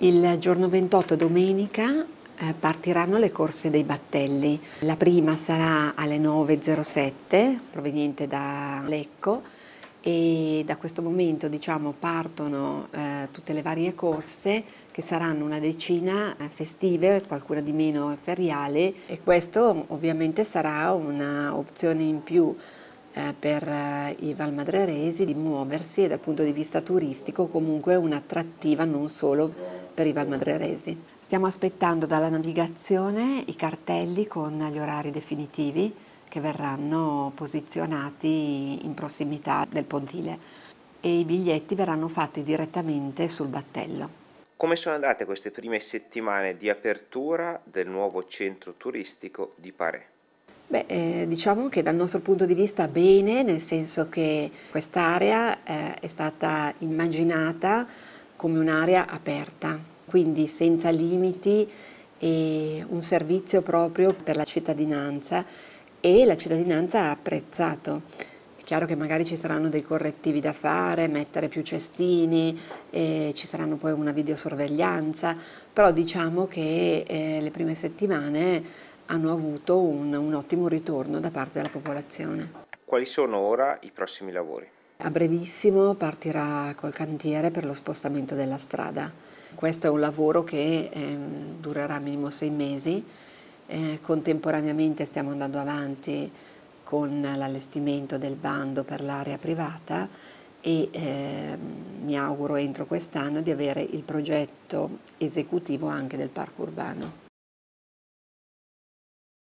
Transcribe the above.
Il giorno 28 domenica eh, partiranno le corse dei battelli. La prima sarà alle 9.07 proveniente da Lecco e da questo momento diciamo, partono eh, tutte le varie corse che saranno una decina eh, festive, qualcuna di meno feriale e questo ovviamente sarà un'opzione in più eh, per i valmadreresi di muoversi e dal punto di vista turistico comunque un'attrattiva non solo per i Valmadreresi. Stiamo aspettando dalla navigazione i cartelli con gli orari definitivi che verranno posizionati in prossimità del pontile e i biglietti verranno fatti direttamente sul battello. Come sono andate queste prime settimane di apertura del nuovo centro turistico di Parè? Beh, eh, diciamo che dal nostro punto di vista bene, nel senso che quest'area eh, è stata immaginata come un'area aperta, quindi senza limiti e un servizio proprio per la cittadinanza e la cittadinanza ha apprezzato. È chiaro che magari ci saranno dei correttivi da fare, mettere più cestini, eh, ci saranno poi una videosorveglianza, però diciamo che eh, le prime settimane hanno avuto un, un ottimo ritorno da parte della popolazione. Quali sono ora i prossimi lavori? A brevissimo partirà col cantiere per lo spostamento della strada. Questo è un lavoro che eh, durerà minimo sei mesi. Eh, contemporaneamente stiamo andando avanti con l'allestimento del bando per l'area privata e eh, mi auguro entro quest'anno di avere il progetto esecutivo anche del parco urbano.